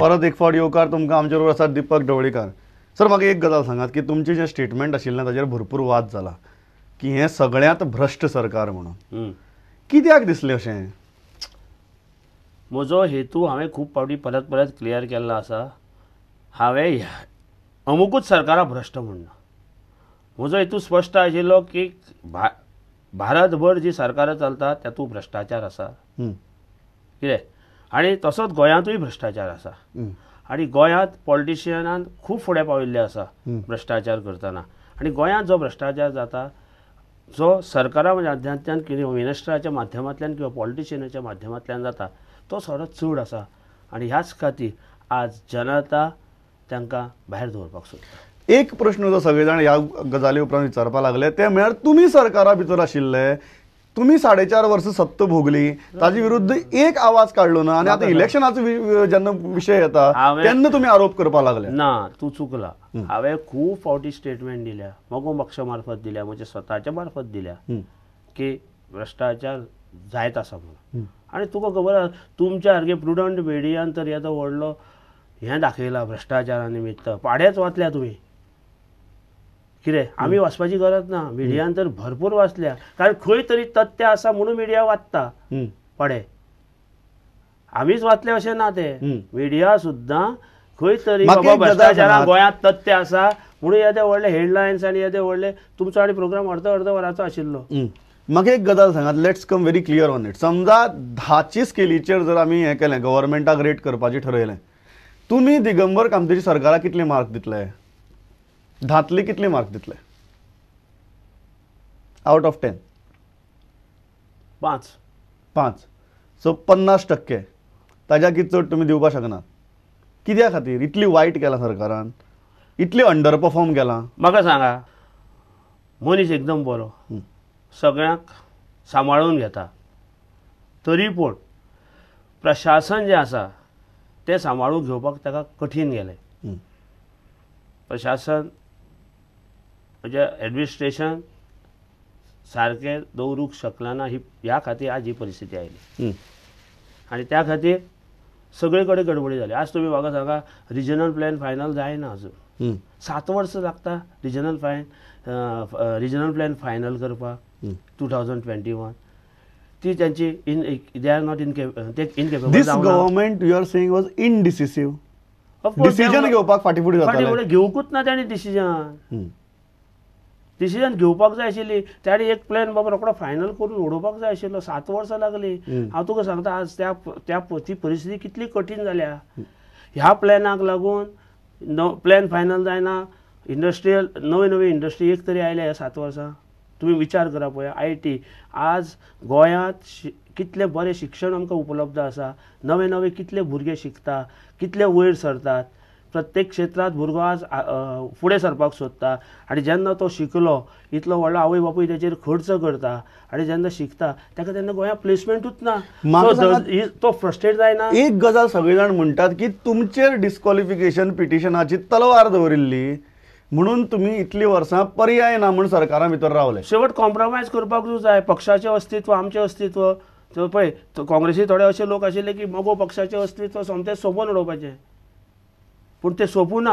परत एक फावट येवकार तुमकां आमचे बरोबर आसा दिपक ढवळीकार सर म्हाका एक गजाल सांगात की तुमचे जे स्टेटमेंट आशिल्लें ताचेर भरपूर वाद जाला की हे सगळ्यांत भ्रश्ट सरकार म्हणून कित्याक दिसले अशें म्हजो हेतू हांवें खूब फावटी परत परत क्लियर केल्लो आसा हांवें अमुकूच सरकारा भ्रश्ट म्हणना म्हजो हेतू स्पश्ट आशिल्लो की भा भारतभर जी सरकारां चलता तातूंत भ्रश्टाचार आसा कितें आणि तसोच गोंयांतूय भ्रश्टाचार आसा आनी गोंयांत पॉलिटिशियनान खूब फुडें पाविल्ले आसा भ्रश्टाचार करतना आनी गोंयांत जो भ्रश्टाचार जाता जो सरकारा माध्यमांतल्यान किंवा मिनिस्टराच्या माध्यमांतल्यान किंवा पॉलिटिशियनाच्या माध्यमांतल्यान जाता तो सोरो चड आसा आनी ह्याच खातीर आज जनता तांकां भायर दवरपाक सोदता एक प्रश्न जो सगळे जाण ह्या गजाली उपरांत विचारपाक लागले ते म्हळ्यार तुमी सरकारा भितर आशिल्ले तुम्ही साडेचार वर्ष सत्त भोगली त्याच्या विरुद्ध एक आवाज काढलो ना आणि आता इलेक्शनाचो जेन्ना विषय येता त्यांना तुम्ही आरोप करपा लागले ना तू चुकला हांवें खूप फावटी स्टेटमेंट दिल्या मगो पक्षामार्फत मार्फत दिल्या म्हणजे स्वतःच्या मार्फत दिल्या की भ्रष्टाचार जायत असा म्हणून आणि तुका खबर आसा तुमच्या सारखे प्रुडंट मिडियान तर येतो व्हडलो हें दाखयला भ्रश्टाचारा निमित्त पाडेच वाचल्या तुमी कितें आम्ही वाचपाची गरज ना मिडियान तर भरपूर वाचल्या कारण खंय तरी तथ्य असा म्हणून मिडिया वाचता पडे आम्हीच वाचले असे ना ते मिडिया सुद्धा खंय तरी तथ्य असा म्हणून येदे व्हडले हेडलायन्स आणि येदे व्हडले तुमचो आणि प्रोग्राम अर्ध अर्द वराचो आशिल्लो म्हाका एक गजाल सांगात let's come very clear on it समजा धाचे स्केलीचेर जर आमी हे केलें गव्हर्मेंटाक रेट करपाचें ठरयलें तुमी दिगंबर कामतेची सरकाराक कितले मार्क दितले धातले कितले मार्क दितले आउट ऑफ टेन पांच पांच सो पन्नास टक्के ताज्या कित चड तुमी दिवपाक शकनात कित्या खातीर इतली वायट केलां सरकारान इतली अंडर परफॉर्म केला म्हाका सांगा मनीस एकदम बरो सगळ्यांक सांबाळून घेता तरी पूण प्रशासन जे आसा तें सांबाळून घेवपाक ताका कठीण गेले प्रशासन म्हणजे ॲडमिनिस्ट्रेशन सारखे दवरूंक शकलां ना ही ह्या खातीर आज ही परिस्थिती आयली आणि त्या खातीर सगळीकडे गडबडी झाली आज तुम्ही बघा सांगा रिजनल प्लॅन फायनल जायना अजून सात वर्ष लागता regional plan regional plan final करपाक टू ट्वेंटी वन ती त्यांची in they are not in cape this government you are saying was indecisive decision घेवपाक फाटी फुडें ना त्यांनी डिसिजन डिसिजन घेवपाक जाय आशिल्ली त्या एक प्लॅन बाबा रोखडो फायनल करून उडोवपाक जाय आशिल्लो सात वर्सां लागली हांव तुका सांगता आज त्या त्या ती परिस्थिती कितली कठीण जाल्या ह्या प्लॅनाक लागून प्लॅन फायनल जायना इंडस्ट्रियल नवे नवी इंडस्ट्री एक तरी आयल्या ह्या सात वर्सां तुमी विचार करा पळय आय टी आज गोंयांत कितलें बरें शिक्षण आमकां उपलब्ध आसा नवे नवे कितले भुरगे शिकता कितले वयर सरतात प्रत्येक क्षेत्रात भुरगो आज फुडें सरपाक सोदता आनी जेन्ना तो शिकलो इतलो व्हडलो आवय बापूय तेचेर खर्च करता आनी जेन्ना शिकता तेका तेन्ना गोंयांत प्लेसमेंटूच ना तो फ्रस्ट्रेट जायना एक गजाल सगळे जाण म्हणटात की तुमचेर डिस्कॉलिफिकेशन पिटिशनाची तलवार दवरिल्ली म्हणून तुम्ही इतली वर्सां पर्याय ना म्हूण सरकारा भितर रावले शेवट कॉम्प्रोमायज करपाकूच जाय पक्षाचे अस्तित्व आमचें अस्तित्व पळय काँग्रेसी थोडे असे लोक आशिल्ले की मगो पक्षाचे अस्तित्व सोमतेच सोंपोवन उडोवपाचें पूण तें सोपू ना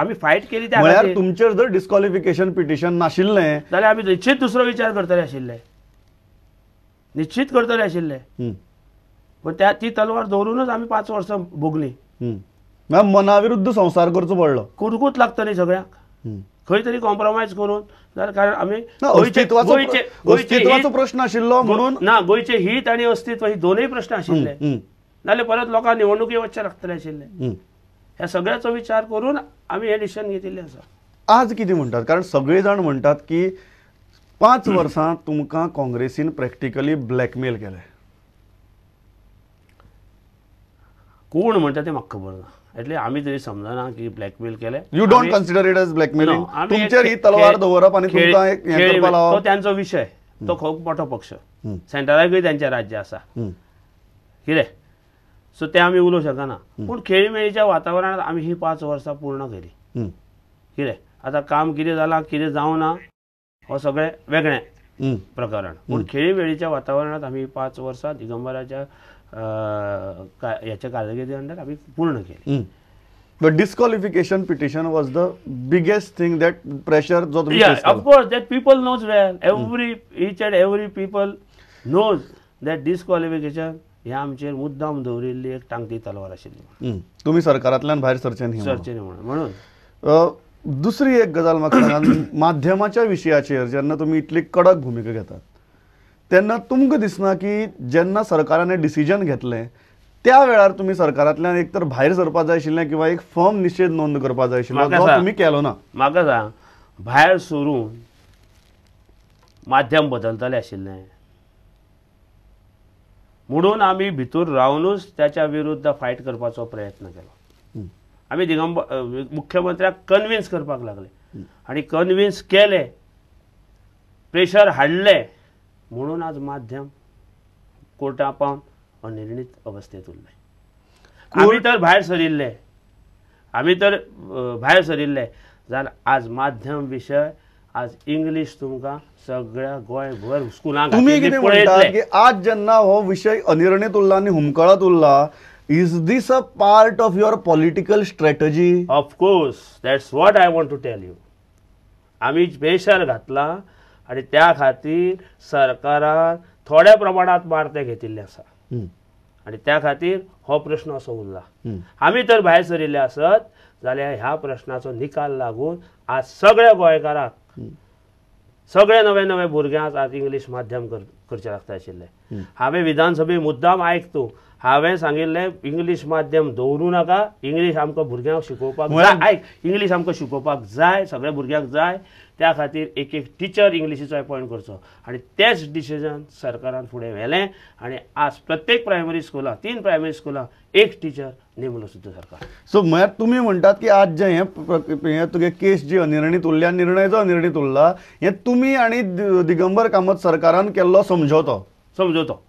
आम्ही फायट केली त्या म्हळ्यार तुमचेर जर डिस्कॉलिफिकेशन पिटिशन नाशिल्लें जाल्यार आमी निश्चीत दुसरो विचार करतले आशिल्ले निश्चित करतले आशिल्ले पण त्या ती तलवार दवरूनच आम्ही पाच वर्सां भोगली मना संसार करचो पडलो कुरकूत लागतली सगळ्यांक खंय तरी कॉम्प्रोमाइज करून जाल्यार कारण आमी प्रश्न आशिल्लो म्हणून ना गोंयचे हित आनी अस्तित्व हे दोनूय प्रश्न आशिल्ले जाल्यार परत लोकांक निवडणुकी वचचें लागतले आशिल्ले ह्या सगळ्याचा विचार करून आम्ही हे डिसिजन घेतिल्ले आसा आज किती म्हणतात कारण सगळे जाण म्हणतात की पाच वर्सां तुमकां काँग्रेसीन प्रॅक्टिकली ब्लॅकमेल केले कोण म्हणटा तें म्हाका खबर ना એટલે आम्ही तरी समजना की ब्लॅकमेल केले you don't consider it as blackmail तुमचेर ही तलवार दवरप आणि तुमका एक तो त्यांचा विषय तो खूब मोठो पक्ष सेंटराकय त्यांचे राज्य असा कितें सो ते आम्ही उलोवंक शकना पूण खेळीमेळीच्या वातावरणात आम्ही ही पांच वर्सां पूर्ण केली कितें आतां काम कितें जालां कितें जावं ना हो सगळें वेगळें प्रकरण पण खेळीमेळीच्या वातावरणांत आमी पांच वर्सां दिगंबराच्या याच्या कारकिर्दी अंडर आमी पूर्ण केली the disqualification petition was the biggest thing that pressure जो of course that people knows well every each and every people knows that disqualification हे आमचेर मुद्दाम दवरिल्ली एक टांगती तलवार आशिल्ली तुमी सरकारांतल्यान भायर सरचें सरचें म्हणून म्हणून दुसरी एक गजाल म्हाका माध्यमाच्या विशयाचेर जेन्ना तुम्ही इतली कडक भुमिका घेतात तेन्ना तुमकां दिसना की जेन्ना सरकारान डिसिजन घेतलें त्या वेळार तुम्ही सरकारांतल्यान एक तर भायर सरपा जाय आशिल्लें किंवा एक फर्म निशेध नोंद करपा जाय आशिल्लो जो तुम्ही केलो ना म्हाका सांग भायर सरून माध्यम बदलतले आशिल्लें म्हणून आम्ही भितूर रावनूच त्याच्या विरुद्ध फायट करपाचो प्रयत्न केला आम्ही दिगंब मुख्यमंत्र्याक कन्व्हिन्स करपाक लागले आणि कन्व्हिन्स केले प्रेशर हाडले म्हणून आज माध्यम कोर्टा पावन अनिर्णीत अवस्थेत उरले आम्ही तर भायर सरिल्ले आम्ही तर भायर सरिल्ले जाल्यार आज माध्यम विषय आज इंग्लीश तुमका सगळ्या गोयभर स्कुला तुम्ही किती की आज जेन्ना हो विषय अनिर्णीत उरला आणि हुमकळत उरला is this a part of your political strategy of course that's what I want to tell you आम्ही प्रेशर घातला आणि त्या खातीर सरकारान थोड्या प्रमाणात मारते घेतिल्ले आसा आणि त्या खातीर हो प्रश्न असो उरला आम्ही तर भायर सरिल्ले आसत जाल्यार ह्या प्रश्नाचो निकाल लागून आज सगळ्या गोंयकाराक सगळे नवे नवे भुरग्यांक आज इंग्लीश माध्यम करचे लागता आशिल्लें हांवें विधानसभे मुद्दाम आयकतो हांवें सांगिल्लें इंग्लीश माध्यम दवरूं नाका इंग्लीश आमकां भुरग्यांक शिकोवपाक जाय आयक इंग्लीश आमकां शिकोवपाक जाय सगळ्या भुरग्यांक जाय त्या खातीर एक एक टिचर इंग्लिशीचो अपॉयंट करचो आणि तेच डिसिजन सरकारान फुडें व्हेलें आणि आज प्रत्येक प्रायमरी स्कुलां तीन प्रायमरी स्कुलां एक टिचर नेमलो सुद्दां सरकार सो म्हळ्यार तुमी म्हणटात की आज जे हें हें तुगे केस जी अनिर्णीत उरल्या निर्णय जो अनिर्णीत उरला हें तुमी आणि दिगंबर कामत सरकारान केल्लो समझोतो समजवतो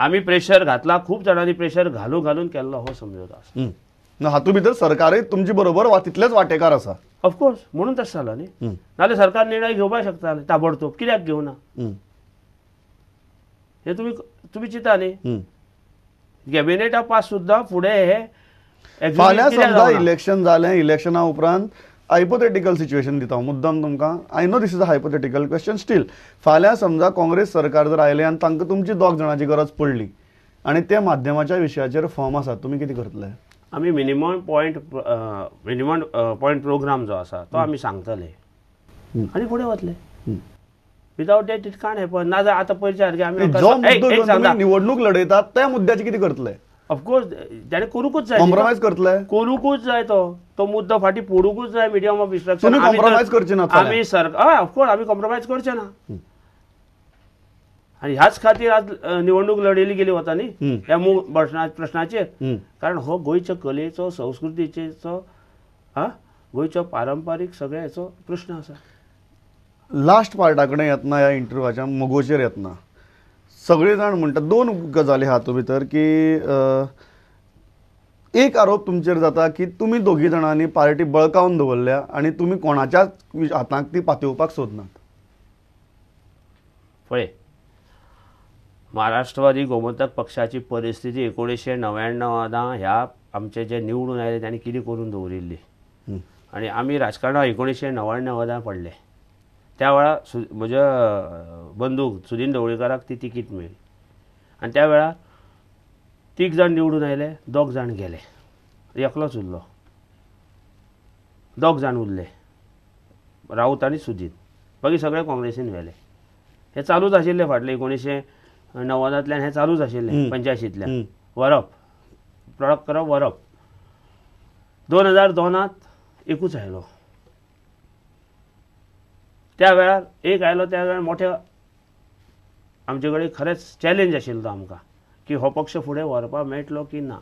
आम्ही प्रेशर घातला खूप जणांनी प्रेशर घालून घालून केल्लो हो समजवता हातूंत भितर सरकारूय तुमची बरोबर वा तितलेच वांटेकार आसा ऑफकोर्स म्हणून तशें झालं न्ही नाजाल्यार सरकार निर्णय घेऊ घेवपाक शकता ताबडतोब कित्याक घेवना हे तुम्ही तुम्ही चिंता न्ही कॅबिनेटा पास सुद्धा पुढे हे इलेक्शन जालें इलेक्शना उपरांत हायपोथेटिकल सिच्युएशन दिता हांव मुद्दाम तुमकां I know this is a hypothetical question still फाल्यां समजा काँग्रेस सरकार जर आयलें आनी तांकां तुमची दोग जाणांची गरज पडली आनी त्या माध्यमाच्या विशयाचेर फॉर्म आसा तुमी कितें करतले आमी minimum point minimum point programme जो आसा तो आमी सांगतले आनी फुडें वतले विदाउट डेट इट काण हे ना जाल्यार आतां पयलीं सारकें आमी निवडणूक लडयतात त्या मुद्द्याचें कितें करतले ऑफकोर्स त्याने करूकच जाय कॉम्प्रोमाइज करतले करूकच जाय तो तो मुद्दो फाटी पोडूकच जाय मिडियम ऑफ इंस्ट्रक्शन कॉम्प्रोमाइज करचे ना आमी सर हय ऑफकोर्स आम्ही कॉम्प्रोमाइज करचे ना आणि ह्याच खातीर आज निवडणूक लढयली गेली वता न्ही ह्या मूळ प्रश्नाचे कारण हो गोयच्या कलेचो संस्कृतीचेचो हा गोंयचो पारंपारीक सगळ्याचो प्रश्न आसा लास्ट पार्टा कडेन येतना ह्या इंटरव्यूच्या मगोचेर येतना सगळे जाण दोन गजाली हा तुम्ही तर की एक आरोप तुमचेर जाता की तुम्ही दोघी जणांनी पार्टी बळकावून दवरल्या आणि तुम्ही कोणाच्याच हातात ती पातळोवपाक सोदनात पळय महाराष्ट्रवादी गोमंतक पक्षाची परिस्थिती एकोणीसशे नव्याण्णव ह्या आमचे जे निवडून आले त्यांनी किती करून दवरिल्ली आणि आम्ही राजकारणात एकोणीसशे नव्याण्णव पडले त्यावेळा सु म्हणजे बंदूक सुदीन ढवळीकाराक ती तिकीट मेळ्ळी आणि त्या तीग जण निवडून आयले दोग जाण गेले एकलोच उरलो दोग जाण उरले राऊत आणि सुदीन बाकी सगळे काँग्रेसीन व्हेले हे चालूच आशिल्ले फाटले एकोणीसशे णव्वदांतल्यान हे चालूच आशिल्लें पंच्यायशींतल्यान व्हरप प्रॉडक्ट करप व्हरप दोन हजार दोनांत एकूच आयलो त्या एक आयलो त्या मोठ्या आमचे कडेन खरेंच चॅलेंज आशिल्लो आमकां की हो पक्ष फुडें व्हरपाक मेळटलो की ना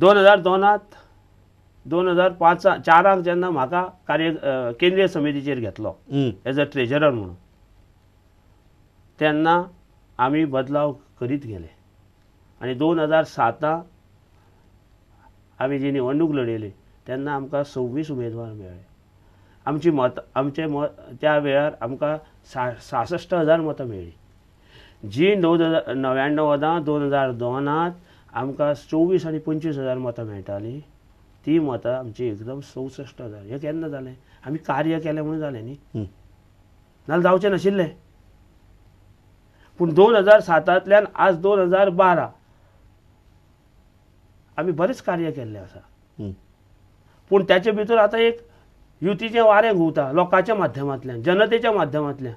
दोन हजार दोनांत दोन हजार पांचा चाराक जेन्ना म्हाका कार्य केंद्रीय समितीचेर घेतलो एज अ ट्रेजरर म्हणून तेन्ना आमी बदलाव करीत गेले आनी दोन हजार सातां आमी जी निवडणूक लडयली तेन्ना आमकां सव्वीस उमेदवार मेळ्ळे आमची मत आमचे मत त्या वेळार आमकां सा सासश्ट हजार मतां मेळ्ळीं जी दोन हजार हजार दोन हजार दोनांत आमकां चोवीस आनी पंचवीस हजार मतां मेळटालीं ती मतां आमची एकदम चौसश्ट हजार हें केन्ना जालें आमी कार्य केलें म्हणून जालें न्ही नाल्यार जावचें नाशिल्लें पूण दोन हजार सातांतल्यान आज दोन हजार बारा आमी बरेंच कार्य केल्लें आसा पूण त्याचे भितर आतां एक युतीचे वारे घुंवता लोकांच्या माध्यमांतल्यान जनतेच्या माध्यमांतल्यान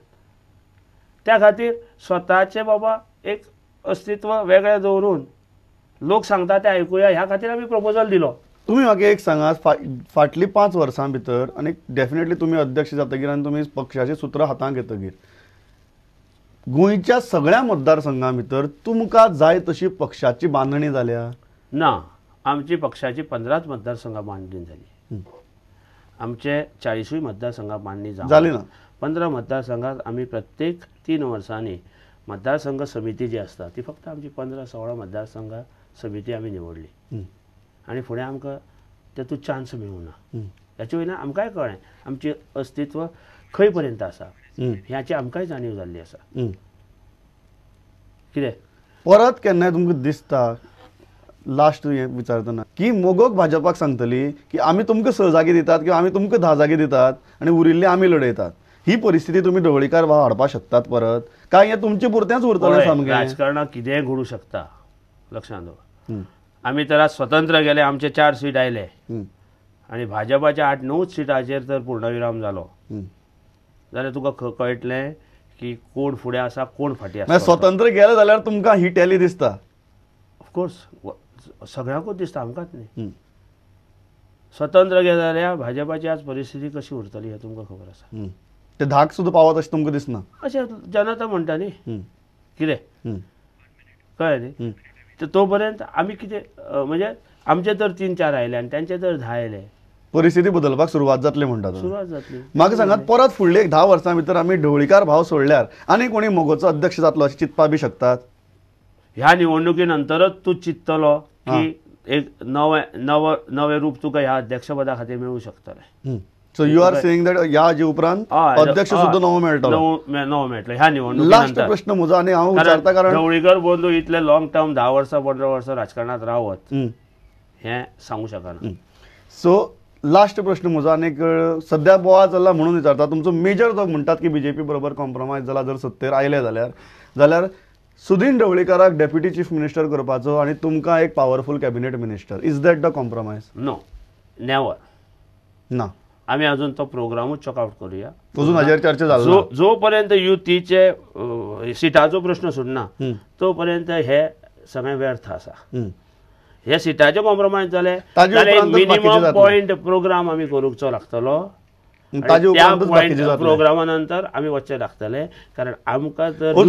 त्या खातीर स्वताचे बाबा एक अस्तित्व वेगळें दवरून लोक सांगता ते आयकुया ह्या खातीर आमी प्रपोजल दिलो तुम्ही म्हाका एक सांगा फाटली फाटलीं पांच वर्सां भितर आनी डेफिनेटली तुमी अध्यक्ष जातकीर आनी तुमी पक्षाचे सुत्रां हातांत घेतकीर गोंयच्या सगळ्या मतदारसंघां भितर तुमकां जाय तशी पक्षाची बांदणी जाल्या ना आमची पक्षाची पंदराच मतदारसंघां बांदणी जाली आमचे चाळीसूय मतदारसंघात मांडणी जाली ना पंधरा मतदारसंघात आम्ही प्रत्येक तीन वर्सांनी मतदारसंघ समिती जी आसता ती फक्त आमची पंधरा सोळा मतदारसंघ समिती आम्ही निवडली आणि फुडें आमकां तेतूंत चान्स मेळूंक ना हेचे वयल्यान आमकांय कळ्ळें आमचें अस्तित्व खंय पर्यंत आसा ह्याची आमकांय जाणीव जाल्ली आसा कितें परत केन्नाय तुमकां दिसता लास्ट हें विचारतना की मोगोक भाजपाक सांगतली की आम्ही तुमकां स जागे दितात किंवा आम्ही तुमकां धा जागे दितात आणि उरिल्ले आम्ही लडयतात ही परिस्थिती तुम्ही ढवळीकार वा हाडपाक शकतात परत काय हे तुमचे पुरतेच उरतलें सामकें राजकारणाक कितेंय घडू शकता लक्षात दवर आमी तर आज स्वतंत्र गेले आमचे चार सीट आयले आणि भाजपाच्या आठ नऊ सिटाचेर तर पूर्णविराम जालो जाल्यार तुका कळटले की कोण फुडें आसा कोण फाटी आसा म्हणजे स्वतंत्र गेले जाल्यार तुमकां ही टॅली दिसता ऑफकोर्स सगळ्यांकूच दिसता आमकांच न्ही स्वतंत्र गेले जाल्यार भाजपाची आज परिस्थिती कशी उरतली हे तुमकां खबर आसा ते धाक सुद्दां पावत अशें तुमकां दिसना अशें जनता म्हणटा न्ही कितें कळ्ळें न्ही तो पर्यंत आमी कितें म्हणजे आमचे तर तीन चार आयले आनी तांचे तर धा आयले परिस्थिती बदलपाक सुरवात जातली म्हणटा सुरवात जातली म्हाका सांगात परत फुडले एक धा वर्सां भितर आमी ढवळीकार भाव सोडल्यार आनी कोणी मोगोचो अध्यक्ष जातलो अशें चिंतपा बी शकतात ह्या निवडणुकीनंतरच तू चित्तलो की एक नवे नव नवे रूप तुका ह्या अध्यक्षपदा खातीर मेळूं शकतले so you are saying that या जे उपरांत अध्यक्ष सुद्धा नवो मेळटलो नवो मेळटलो ह्या निवडणूक लास्ट प्रश्न म्हजो आणि हांव विचारता कारण ढवळीकर बंधू इतले लाँग टर्म धा वर्सां पंदरा वर्सां राजकारणात रावत हे सांगू शकना सो लास्ट प्रश्न म्हजो आणि सध्या बोवा जाला म्हणून विचारता तुमचो मेजर जो म्हणतात की बीजेपी बरोबर कॉम्प्रोमाइज झाला जर सत्तेर आयले जाल्यार जाल्यार सुदीन ढवळीकाराक डेप्युटी चीफ मिनिस्टर करपाचो आणि तुमकां एक powerful cabinet minister is that the compromise no never ना आम्ही अजून तो प्रोग्रामूच चॉकआवट करूया अजून हाजेर चर्चा जालो जो पर्यंत युतीचे सिटाचो प्रश्न सुटना तो पर्यंत हे सगळे व्यर्थ आसा हे सिटाचे कॉम्प्रोमायज झाले मिनिमम पॉयंट प्रोग्राम आम्ही करूंकचो लागतलो त्या प्रोग्रामानंतर आम्ही वच्चे दाखतले कारण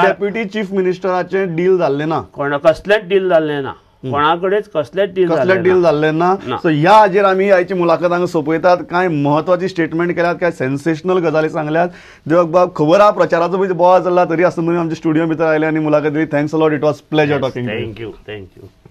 डेप्युटी चीफ मिनिस्टराचे डील झाले ना कोणा कसलेच डील झाले ना कोणाकडेच कसलेच डील झाले डील झाले ना सो ह्या हाजेर आम्ही आयची मुलाखत हांगा सोपयतात कांय महत्वाची स्टेटमेंट केल्यात काय सेन्सेशनल गजाली सांगल्यात देवक बाब खबर आहा प्रचाराचो बोवाळ जाल्ला तरी आसतना आमच्या स्टुडिओ भितर आयले आणि मुलाखत दिली thanks a lot it was pleasure talking thank you thank you